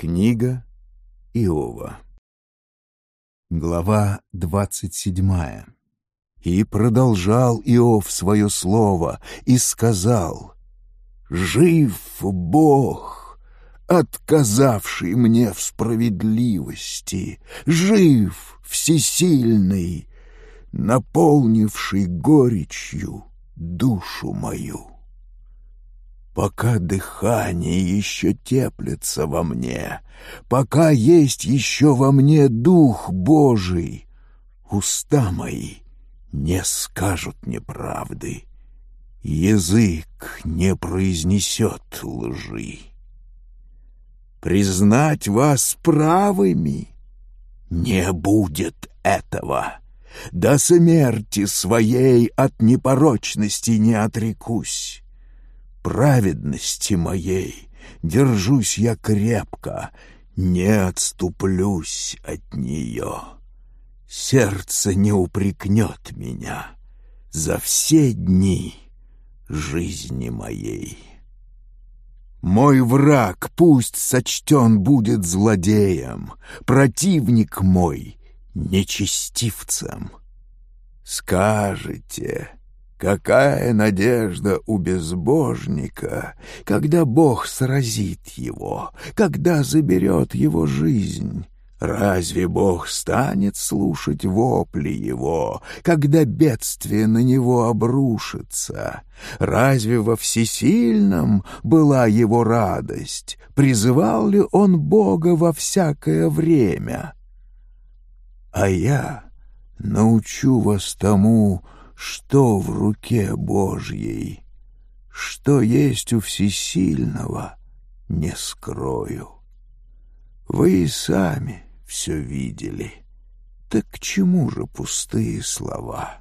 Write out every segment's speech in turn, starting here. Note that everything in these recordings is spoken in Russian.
Книга Иова. Глава двадцать седьмая. «И продолжал Иов свое слово, и сказал, «Жив Бог, отказавший мне в справедливости, жив всесильный, наполнивший горечью душу мою» пока дыхание еще теплится во мне, пока есть еще во мне Дух Божий, уста мои не скажут неправды, язык не произнесет лжи. Признать вас правыми не будет этого. До смерти своей от непорочности не отрекусь праведности моей держусь я крепко, не отступлюсь от нее. Сердце не упрекнет меня за все дни жизни моей. Мой враг пусть сочтен будет злодеем, противник мой — нечестивцем. Скажите. Какая надежда у безбожника, когда Бог сразит его, когда заберет его жизнь? Разве Бог станет слушать вопли его, когда бедствие на него обрушится? Разве во всесильном была его радость? Призывал ли он Бога во всякое время? А я научу вас тому, что что в руке Божьей, что есть у Всесильного, не скрою. Вы и сами все видели. Так к чему же пустые слова?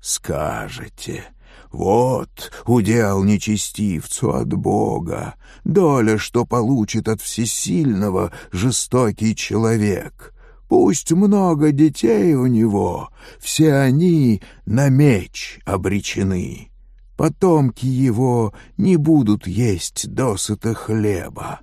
Скажете, вот удел нечестивцу от Бога, доля, что получит от всесильного жестокий человек. Пусть много детей у него, все они на меч обречены. Потомки его не будут есть досыта хлеба,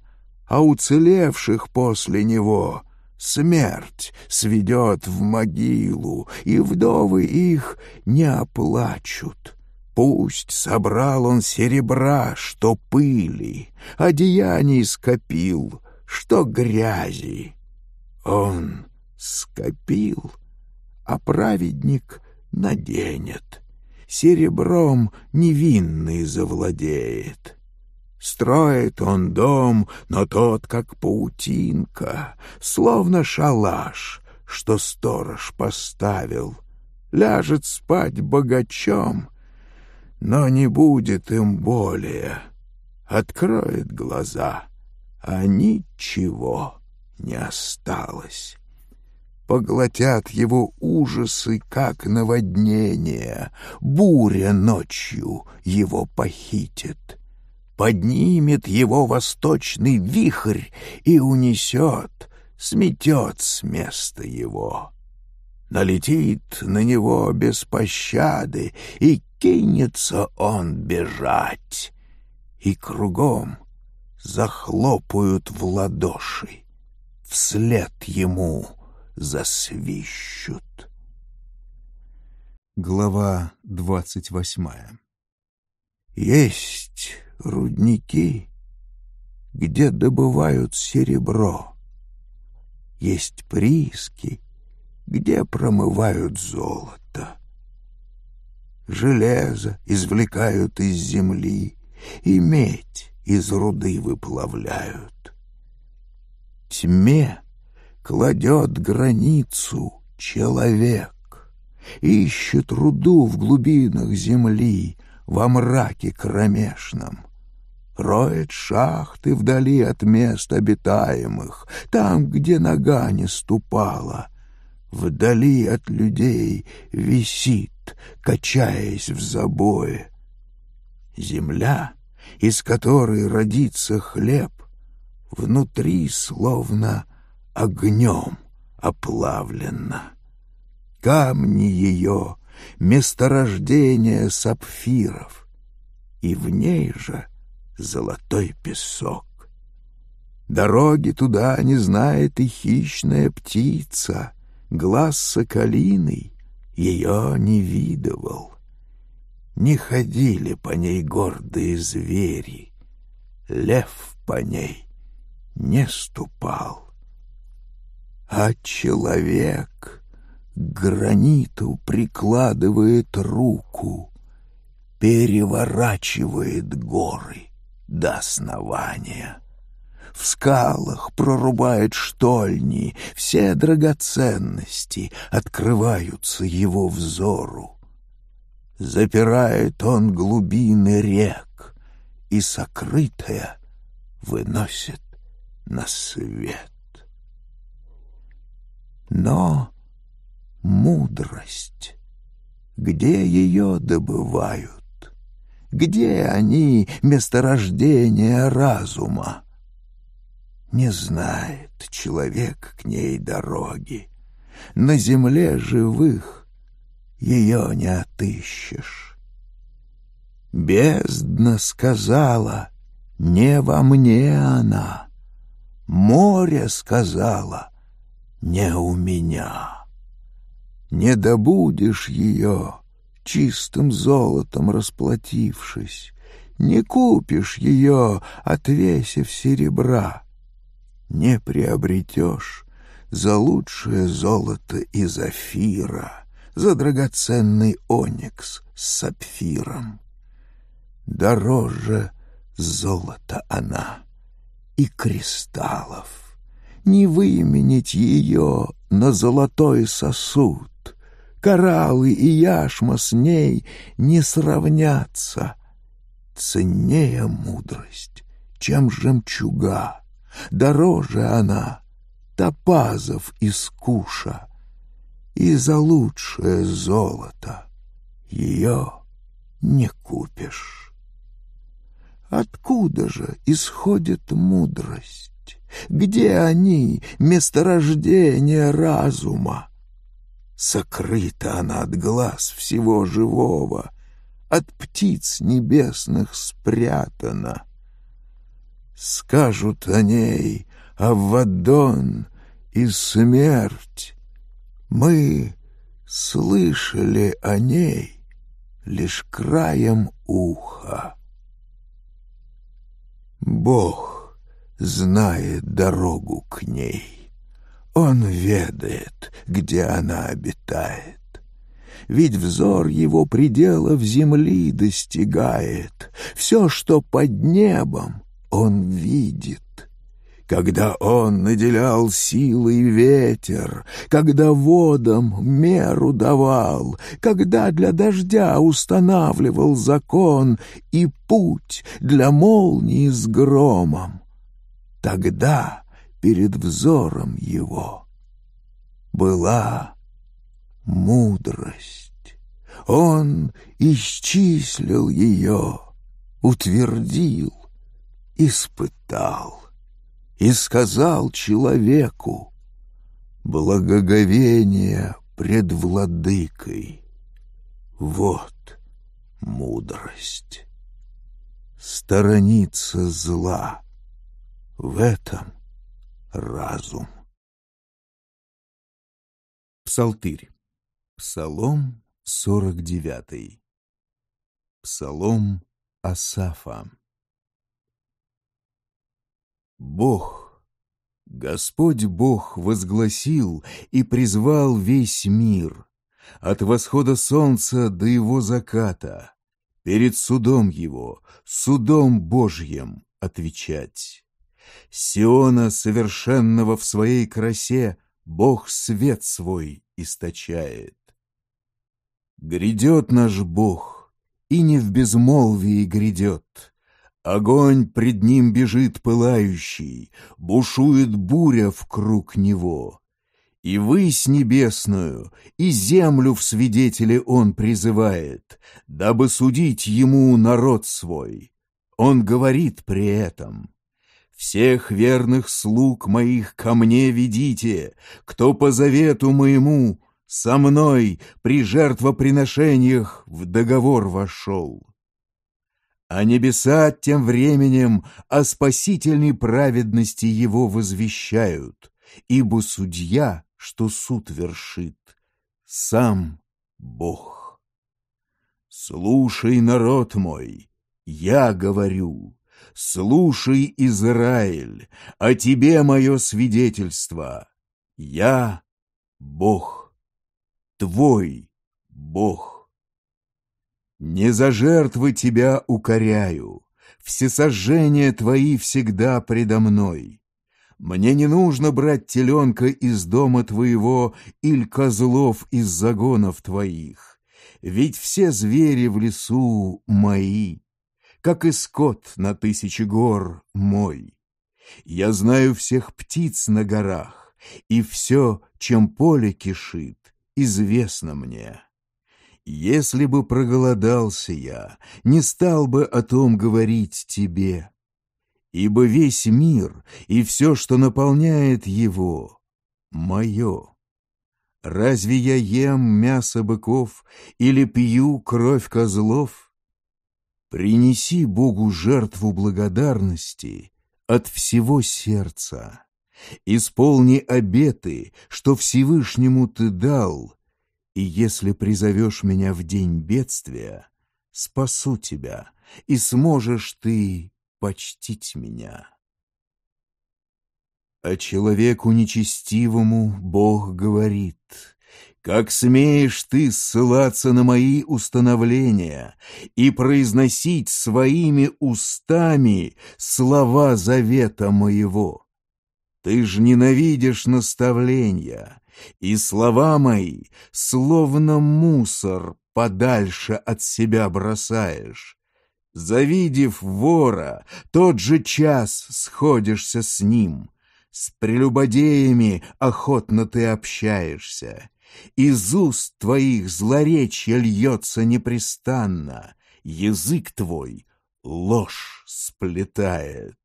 а уцелевших после него смерть сведет в могилу, и вдовы их не оплачут». Пусть собрал он серебра, что пыли, Одеяний скопил, что грязи. Он скопил, а праведник наденет, серебром невинный завладеет. Строит он дом, но тот, как паутинка, словно шалаш, что сторож поставил. Ляжет спать богачом, но не будет им более. Откроет глаза, а ничего не осталось поглотят его ужасы, как наводнение, буря ночью его похитит. Поднимет его восточный вихрь и унесет, сметет с места его. Налетит на него без пощады, и кинется он бежать. И кругом захлопают в ладоши вслед ему — засвищут. Глава двадцать восьмая Есть рудники, где добывают серебро. Есть прииски, где промывают золото. Железо извлекают из земли, и медь из руды выплавляют. Тьме кладет границу человек, ищет руду в глубинах земли, во мраке кромешном. Роет шахты вдали от мест обитаемых, там, где нога не ступала. Вдали от людей висит, качаясь в забое. Земля, из которой родится хлеб, внутри словно огнем оплавлена. Камни ее — месторождение сапфиров, и в ней же золотой песок. Дороги туда не знает и хищная птица, глаз соколиный ее не видывал. Не ходили по ней гордые звери, лев по ней не ступал а человек к граниту прикладывает руку, переворачивает горы до основания. В скалах прорубает штольни, все драгоценности открываются его взору. Запирает он глубины рек, и сокрытое выносит на свет. Но мудрость, где ее добывают? Где они, месторождение разума? Не знает человек к ней дороги. На земле живых ее не отыщешь. Бездна сказала, не во мне она. Море сказала, не у меня. Не добудешь ее, чистым золотом расплатившись, не купишь ее, отвесив серебра, не приобретешь за лучшее золото из афира, за драгоценный оникс с сапфиром. Дороже золота она и кристаллов не выменить ее на золотой сосуд. Кораллы и яшма с ней не сравнятся. Ценнее мудрость, чем жемчуга, дороже она топазов из куша. И за лучшее золото ее не купишь. Откуда же исходит мудрость? Где они, месторождение разума? Сокрыта она от глаз всего живого, От птиц небесных спрятана. Скажут о ней Аввадон и смерть. Мы слышали о ней лишь краем уха. Бог знает дорогу к ней. Он ведает, где она обитает. Ведь взор его предела в земли достигает. Все, что под небом, он видит. Когда он наделял силой ветер, Когда водам меру давал, Когда для дождя устанавливал закон И путь для молнии с громом, Тогда перед взором его была мудрость. Он исчислил ее, утвердил, испытал и сказал человеку «Благоговение пред владыкой». Вот мудрость. Сторониться зла, в этом разум. Псалтырь. Псалом 49. Псалом Асафа. Бог, Господь Бог возгласил и призвал весь мир, от восхода солнца до его заката, перед судом его, судом Божьим отвечать. Сиона совершенного в своей красе Бог свет свой источает. Грядет наш Бог, и не в безмолвии грядет. Огонь пред ним бежит пылающий, Бушует буря в круг него. И вы с небесную, и землю в свидетели он призывает, Дабы судить ему народ свой. Он говорит при этом — всех верных слуг моих ко мне ведите, кто по завету моему со мной при жертвоприношениях в договор вошел. А небеса тем временем о спасительной праведности его возвещают, ибо судья, что суд вершит, сам Бог. Слушай, народ мой, я говорю, «Слушай, Израиль, о тебе мое свидетельство. Я — Бог, твой Бог. Не за жертвы тебя укоряю, всесожжения твои всегда предо мной». Мне не нужно брать теленка из дома твоего или козлов из загонов твоих, ведь все звери в лесу мои как и скот на тысячи гор мой. Я знаю всех птиц на горах, и все, чем поле кишит, известно мне. Если бы проголодался я, не стал бы о том говорить тебе, ибо весь мир и все, что наполняет его, мое. Разве я ем мясо быков или пью кровь козлов? Принеси Богу жертву благодарности от всего сердца. Исполни обеты, что Всевышнему ты дал, и если призовешь меня в день бедствия, спасу тебя, и сможешь ты почтить меня. А человеку нечестивому Бог говорит — как смеешь ты ссылаться на мои установления и произносить своими устами слова завета моего? Ты ж ненавидишь наставления, и слова мои, словно мусор, подальше от себя бросаешь. Завидев вора, тот же час сходишься с ним. С прелюбодеями охотно ты общаешься из уст твоих злоречье льется непрестанно, Язык твой ложь сплетает.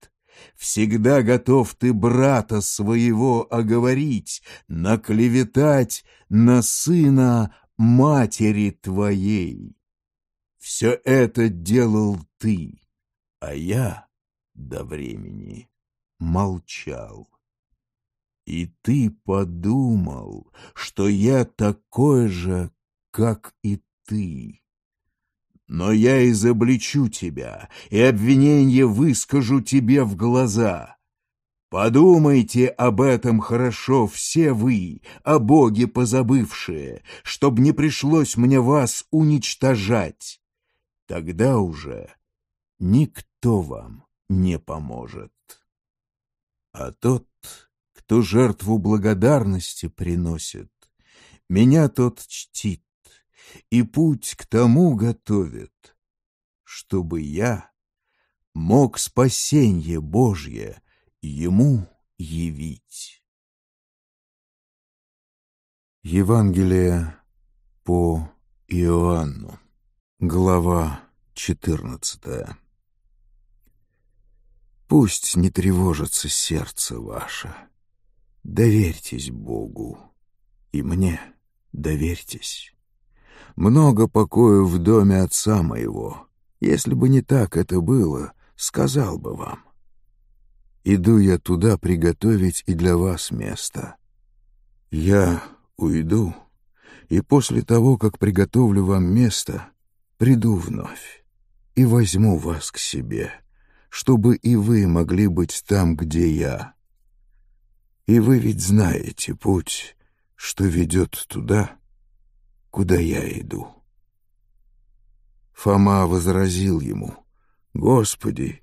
Всегда готов ты брата своего оговорить, Наклеветать на сына матери твоей. Все это делал ты, а я до времени молчал. И ты подумал, что я такой же, как и ты. Но я изобличу тебя и обвинение выскажу тебе в глаза. Подумайте об этом хорошо все вы, о Боге позабывшие, чтоб не пришлось мне вас уничтожать. Тогда уже никто вам не поможет. А тот, кто жертву благодарности приносит, Меня тот чтит и путь к тому готовит, Чтобы я мог спасенье Божье Ему явить. Евангелие по Иоанну, глава 14. Пусть не тревожится сердце ваше. Доверьтесь Богу, и мне доверьтесь. Много покоя в доме отца моего. Если бы не так это было, сказал бы вам. Иду я туда приготовить и для вас место. Я уйду, и после того, как приготовлю вам место, приду вновь и возьму вас к себе, чтобы и вы могли быть там, где я» И вы ведь знаете путь, что ведет туда, куда я иду. Фома возразил ему, «Господи,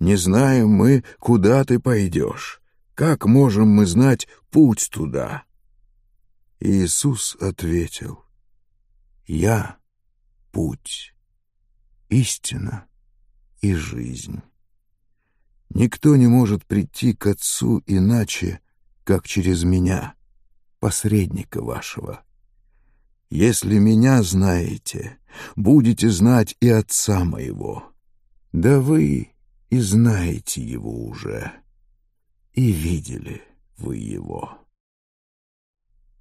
не знаем мы, куда ты пойдешь. Как можем мы знать путь туда?» Иисус ответил, «Я — путь, истина и жизнь. Никто не может прийти к Отцу иначе, — как через меня, посредника вашего. Если меня знаете, будете знать и отца моего. Да вы и знаете его уже, и видели вы его.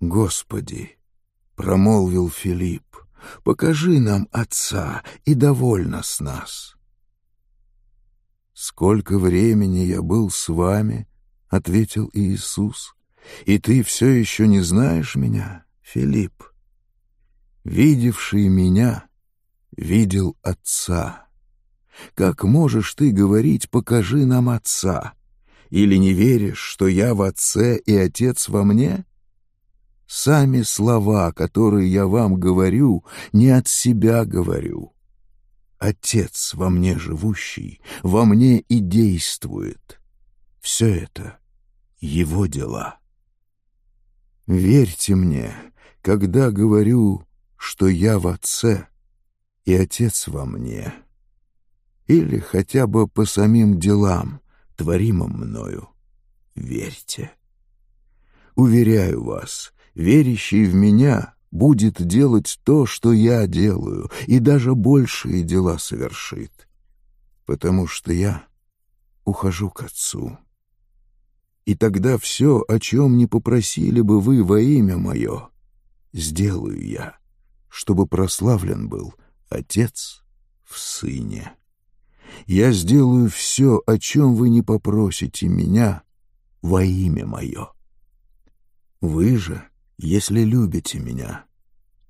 Господи, промолвил Филипп, покажи нам отца и довольно с нас. Сколько времени я был с вами, — ответил Иисус. «И ты все еще не знаешь меня, Филипп? Видевший меня, видел Отца. Как можешь ты говорить, покажи нам Отца? Или не веришь, что я в Отце и Отец во мне?» Сами слова, которые я вам говорю, не от себя говорю. Отец во мне живущий, во мне и действует. Все это — его дела. Верьте мне, когда говорю, что я в Отце и Отец во мне, или хотя бы по самим делам, творимым мною, верьте. Уверяю вас, верящий в меня будет делать то, что я делаю, и даже большие дела совершит, потому что я ухожу к Отцу» и тогда все, о чем не попросили бы вы во имя мое, сделаю я, чтобы прославлен был Отец в Сыне. Я сделаю все, о чем вы не попросите меня во имя мое. Вы же, если любите меня,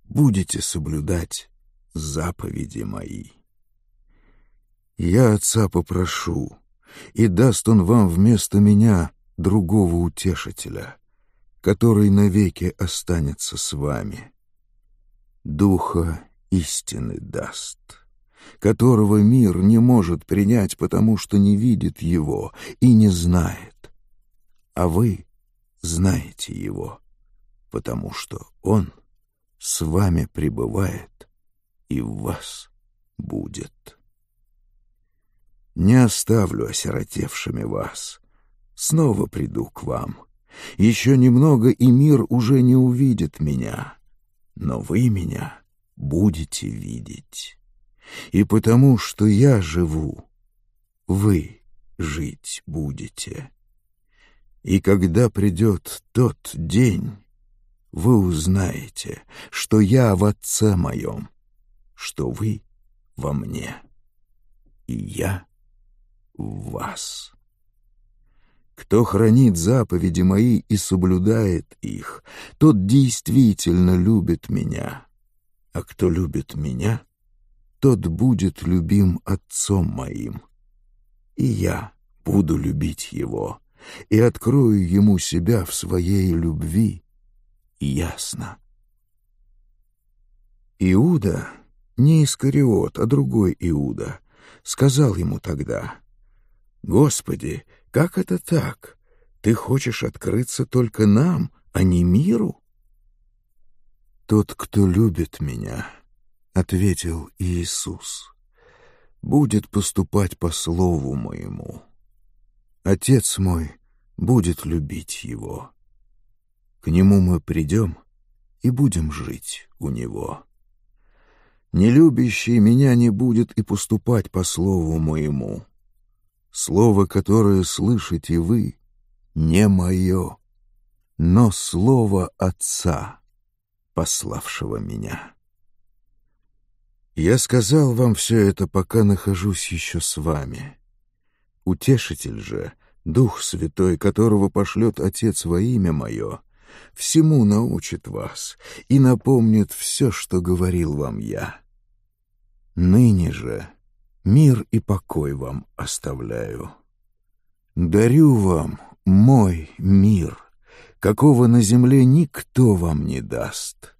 будете соблюдать заповеди мои. Я Отца попрошу, и даст Он вам вместо меня — другого утешителя, который навеки останется с вами. Духа истины даст, которого мир не может принять, потому что не видит его и не знает. А вы знаете его, потому что он с вами пребывает и в вас будет. Не оставлю осиротевшими вас — снова приду к вам. Еще немного, и мир уже не увидит меня, но вы меня будете видеть. И потому, что я живу, вы жить будете. И когда придет тот день, вы узнаете, что я в Отце моем, что вы во мне, и я в вас». Кто хранит заповеди мои и соблюдает их, тот действительно любит меня. А кто любит меня, тот будет любим Отцом моим. И я буду любить его, и открою ему себя в своей любви. Ясно. Иуда, не Искариот, а другой Иуда, сказал ему тогда, «Господи, — как это так? Ты хочешь открыться только нам, а не миру? Тот, кто любит меня, — ответил Иисус, — будет поступать по слову моему. Отец мой будет любить его. К нему мы придем и будем жить у него. Не любящий меня не будет и поступать по слову моему. Слово, которое слышите вы, не мое, но слово Отца, пославшего меня. Я сказал вам все это, пока нахожусь еще с вами. Утешитель же, Дух Святой, которого пошлет Отец во имя мое, всему научит вас и напомнит все, что говорил вам я. Ныне же мир и покой вам оставляю. Дарю вам мой мир, какого на земле никто вам не даст.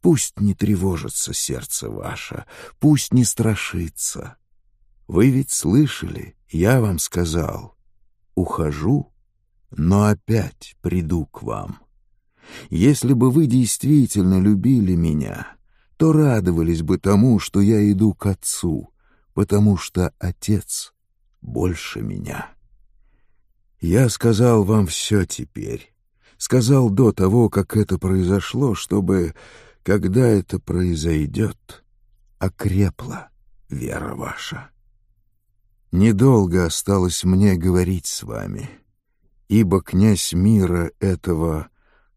Пусть не тревожится сердце ваше, пусть не страшится. Вы ведь слышали, я вам сказал, ухожу, но опять приду к вам. Если бы вы действительно любили меня, то радовались бы тому, что я иду к Отцу — потому что отец больше меня. Я сказал вам все теперь. Сказал до того, как это произошло, чтобы, когда это произойдет, окрепла вера ваша. Недолго осталось мне говорить с вами, ибо князь мира этого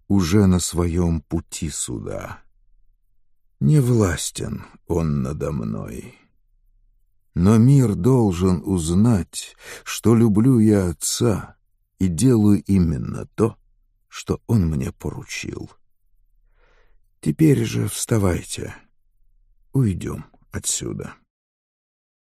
уже на своем пути суда. Не властен он надо мной». Но мир должен узнать, что люблю я отца и делаю именно то, что он мне поручил. Теперь же вставайте, уйдем отсюда».